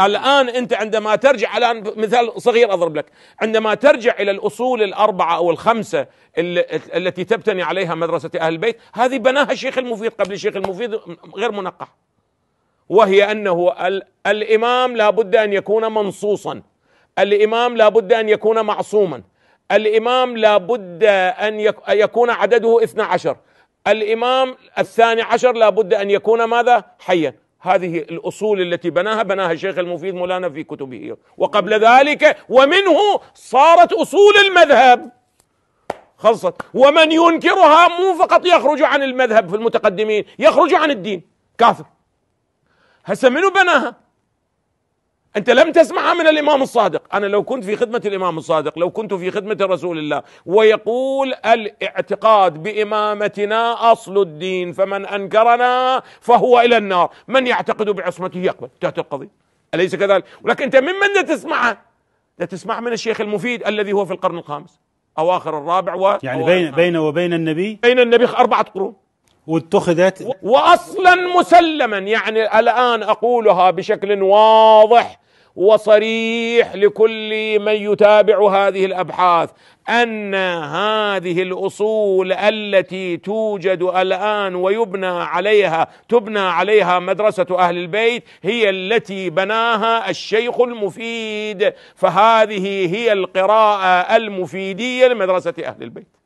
الآن أنت عندما ترجع الآن مثال صغير أضرب لك عندما ترجع إلى الأصول الأربعة أو الخمسة التي تبتني عليها مدرسة أهل البيت هذه بناها الشيخ المفيد قبل الشيخ المفيد غير منقح وهي أنه الإمام لا بد أن يكون منصوصا الإمام لا بد أن يكون معصوما الإمام لا بد أن يكون عدده 12 الإمام الثاني عشر لا بد أن يكون ماذا حيا هذه الأصول التي بناها بناها الشيخ المفيد مولانا في كتبه وقبل ذلك ومنه صارت أصول المذهب خلصت ومن ينكرها مو فقط يخرج عن المذهب في المتقدمين يخرج عن الدين كافر هسه منو بناها أنت لم تسمعها من الإمام الصادق أنا لو كنت في خدمة الإمام الصادق لو كنت في خدمة رسول الله ويقول الاعتقاد بإمامتنا أصل الدين فمن أنكرنا فهو إلى النار من يعتقد بعصمته يقبل انتهت القضية أليس كذلك ولكن أنت ممن تسمعها تسمع من الشيخ المفيد الذي هو في القرن الخامس أواخر الرابع و يعني بين, بين وبين النبي بين النبي أربعة قرون واتخذت واصلا مسلما يعني الان اقولها بشكل واضح وصريح لكل من يتابع هذه الابحاث ان هذه الاصول التي توجد الان ويبنى عليها تبنى عليها مدرسه اهل البيت هي التي بناها الشيخ المفيد فهذه هي القراءه المفيديه لمدرسه اهل البيت